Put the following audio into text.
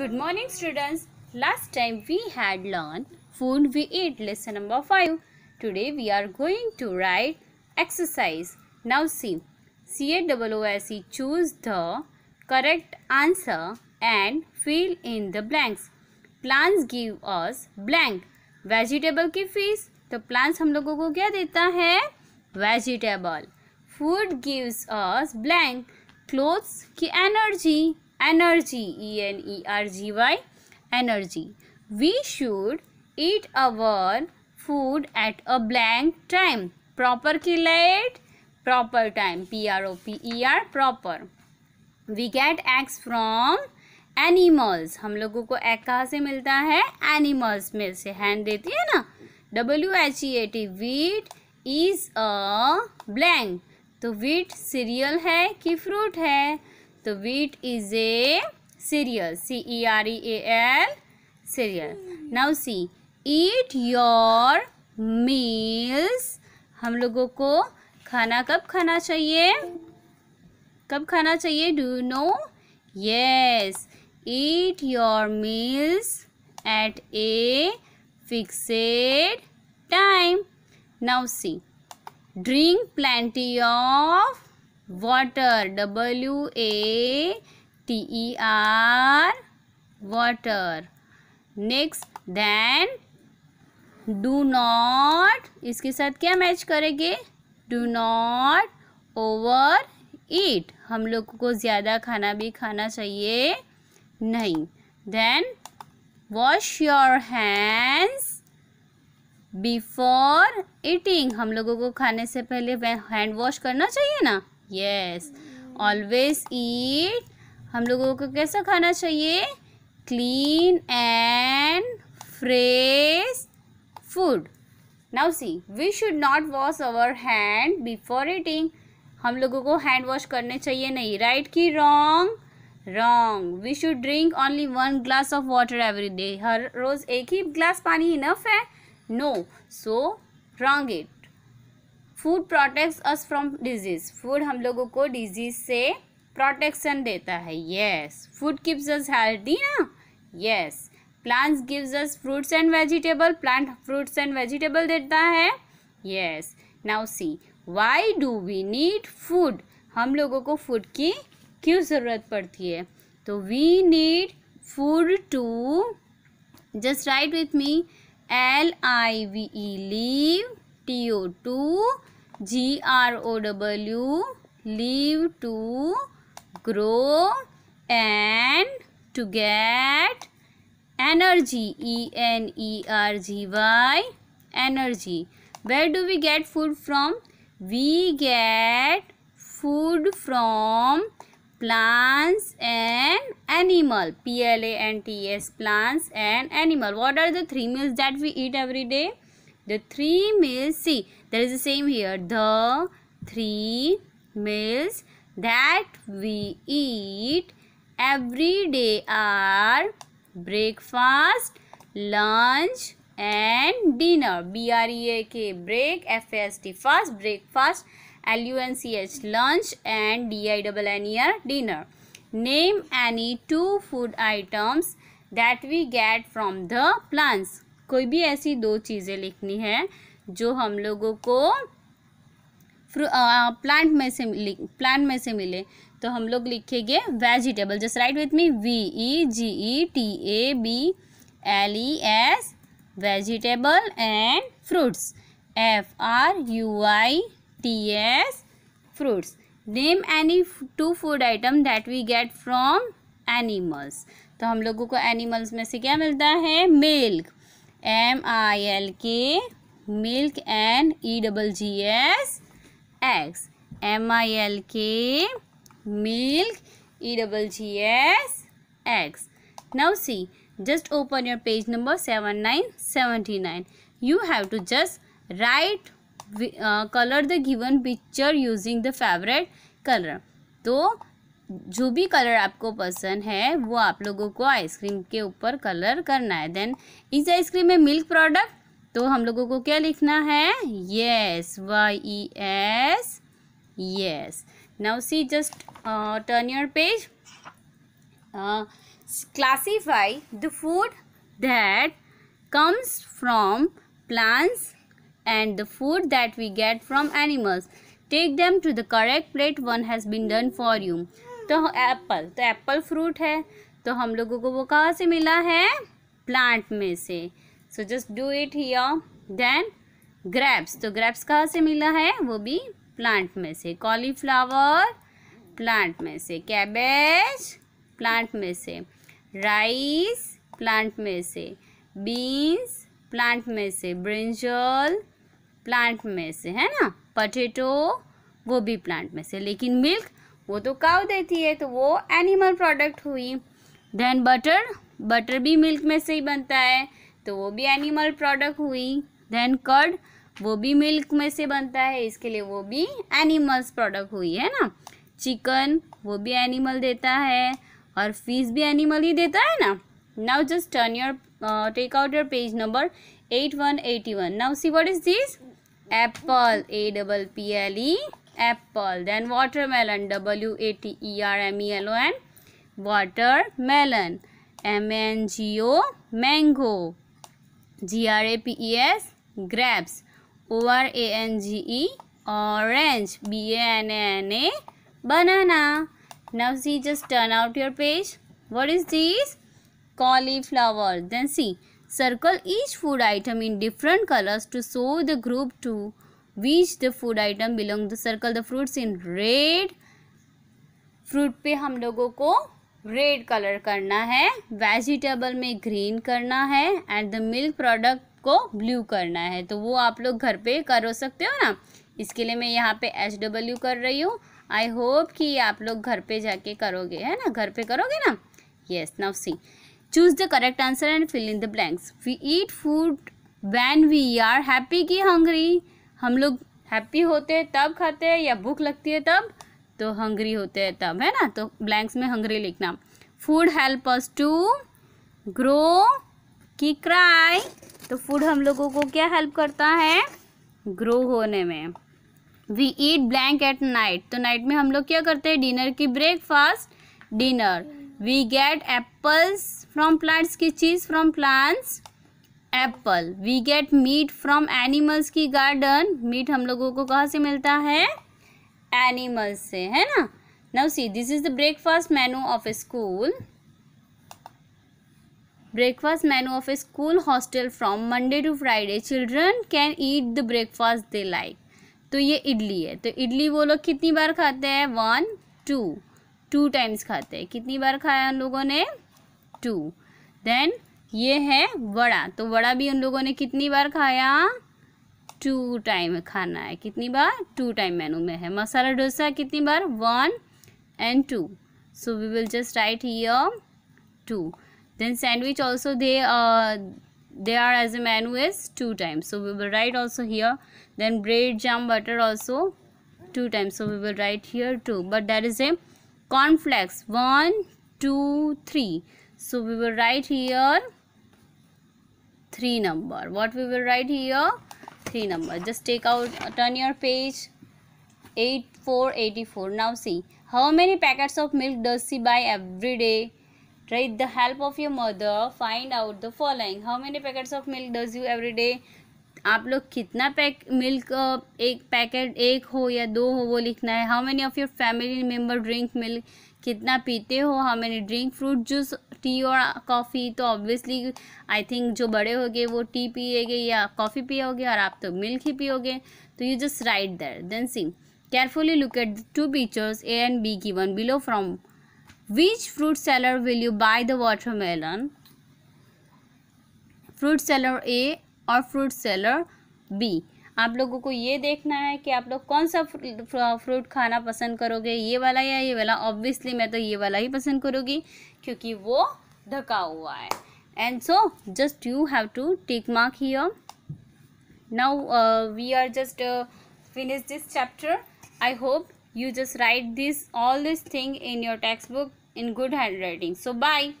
Good morning students last time we had learn food we eat lesson number five today we are going to write exercise now see C A double O S E choose the correct answer and fill in the blanks plants give us blank vegetable की फीस तो plants हम लोगों को क्या देता है vegetable food gives us blank clothes की energy energy e n e r g y energy we should eat our food at a blank time proper ki लिए proper time p r o p e r proper we get eggs from animals हम लोगों को egg कहाँ से मिलता है animals में से hand देती है ना W H E A T wheat is a blank तो वीट सीरियल है कि फ्रूट है तो wheat is a cereal C E R E A L cereal now see eat your meals हम लोगों को खाना कब खाना चाहिए कब खाना चाहिए do you know yes eat your meals at a fixed time now see drink plenty of water W A T E R water next then do not इसके साथ क्या मैच करेंगे डू नॉट ओवर ईट हम लोग को ज़्यादा खाना भी खाना चाहिए नहीं then wash your hands before eating हम लोगों को खाने से पहले हैंड वॉश करना चाहिए ना यस ऑलवेज ईट हम लोगों को कैसा खाना चाहिए clean and fresh food now see we should not wash our hand before eating हम लोगों को हैंड वॉश करने चाहिए नहीं राइट right की wrong wrong we should drink only one glass of water every day हर रोज़ एक ही ग्लास पानी इनफ है no so wrong it food protect us from disease food हम लोगों को डिजीज़ से प्रोटेक्शन देता है यस फूड किप्स अस हेल्दी ना yes plants gives us fruits and vegetable plant fruits and vegetable देता है yes now see why do we need food हम लोगों को फूड की क्यों ज़रूरत पड़ती है तो we need food to just write with me L I V E live T O to G R O W leave to grow and to get energy E N E R G Y energy where do we get food from we get food from plants and animal p l a n t s plants and animal what are the three meals that we eat every day the three males, see, there is the same here. The three meals that we eat every day are breakfast, lunch and dinner. B-R-E-A-K, break, F-A-S-T, fast, breakfast, L-U-N-C-H, lunch and D-I-N-N-E-R, dinner. Name any two food items that we get from the plants. कोई भी ऐसी दो चीज़ें लिखनी है जो हम लोगों को प्लांट में से प्लांट में से मिले तो हम लोग लिखेंगे vegetable just write with me V E G E T A B L E S vegetable and fruits F R U I T S fruits name any two food item that we get from animals तो हम लोगों को animals में से क्या मिलता है milk M I L K milk and E double G S eggs. M I L K milk e double eggs. now see just open your page number 7979 you have to just write uh, color the given picture using the favorite color so जो भी colour आपको पसंद है वो आप लोगों को ice cream के ऊपर कलर करना है देन इस आइसक्रीम में मिल्क प्रोडक्ट तो हम लोगों को क्या लिखना है yes Y S yes now see just turn your page classify the food that comes from plants and the food that we get from animals take them to the correct plate one has been done for you तो apple तो apple fruit है तो हम लोगों को वो कहाँ से मिला है प्लांट में से so just do it here then grapes तो ग्रेप्स कहाँ से मिला है वो भी प्लांट में से कॉलीफ्लावर प्लांट में से कैबेज प्लांट में से राइस प्लांट में से बीन्स प्लांट में से ब्रिंजल प्लांट में से है ना पटेटो वो भी प्लांट में से लेकिन मिल्क वो तो काव देती है तो वो एनिमल प्रोडक्ट हुई देन बटर बटर भी मिल्क में से ही बनता है तो वो भी एनिमल प्रोडक्ट हुई देन कर्ड वो भी मिल्क में से बनता है इसके लिए वो भी एनिमल्स प्रोडक्ट हुई है ना चिकन वो भी एनिमल देता है और फिश भी एनिमल ही देता है ना now just turn your take out your page number eight one eighty one now see what is this apple A double P L E apple then watermelon w a t e r m e l o n watermelon m a n g o mango g r a p e s grapes o r a n g e orange b a n a n a banana now see just turn out your page what is this cauliflower then see circle each food item in different colors to show the group 2 which the food item belong the circle the fruits in red fruit पे हम लोगों को red colour करना है vegetable में green करना है and the milk product को ब्लू करना है तो वो आप लोग घर पे करो सकते हो ना इसके लिए मैं यहाँ पे एच डब्ल्यू कर रही हूँ आई होप कि आप लोग घर पे जाके करोगे है ना घर पे करोगे ना yes now see choose the correct answer and fill in the blanks we eat food when we are happy की हंग्री हम लोग हैप्पी होते हैं तब खाते हैं या भूख लगती है तब तो हंगरी होते हैं तब है ना तो ब्लैंक्स में हंगरी लिखना food help us to grow की क्राई तो फूड हम लोगों को क्या हेल्प करता है ग्रो होने में we eat blank at night तो नाइट में हम लोग क्या करते हैं डिनर की breakfast dinner we get apples from plants की cheese from plants apple we get meat from animals की गार्डन मीट हम लोगों को कहाँ से मिलता है एनिमल्स से है ना now see this is the breakfast menu of a school breakfast menu of a school hostel from Monday to Friday children can eat the breakfast they like तो ये इडली है तो इडली वो लोग कितनी बार खाते हैं वन टू टू टाइम्स खाते हैं कितनी बार खाया उन लोगों ने टू देन ये है वड़ा तो वड़ा भी उन लोगों ने कितनी बार खाया टू टाइम खाना है कितनी बार टू टाइम मेनू में है मसाला डोसा कितनी बार one and two so we will just write here two then sandwich also they they are as a menu is two times so we will write also here then bread jam butter also two times so we will write here two but that is a cornflakes one two three so we will write here three number what we will write here three number just take out turn your page 8484 now see how many packets of milk does she buy every day right the help of your mother find out the following how many packets of milk does you every day आप लोग कितना pack milk एक packet एक हो या दो हो वो लिखना है how many of your family member drink milk कितना पीते हो how many drink fruit juice tea और कॉफ़ी तो ऑब्वियसली आई थिंक जो बड़े हो गए वो टी पिएगे या कॉफ़ी पियोगे और आप तो मिल्क ही पियोगे तो you just write there then see carefully look at two pictures A and B की one below from which fruit seller will you buy the watermelon fruit seller A और fruit seller B आप लोगों को ये देखना है कि आप लोग कौन सा फ्रूट खाना पसंद करोगे ये वाला या ये वाला ऑब्वियसली मैं तो ये वाला ही पसंद करूँगी क्योंकि वो ढका हुआ है and so just you have to take mark here now we are just finish this chapter I hope you just write this all this thing in your textbook in good handwriting so by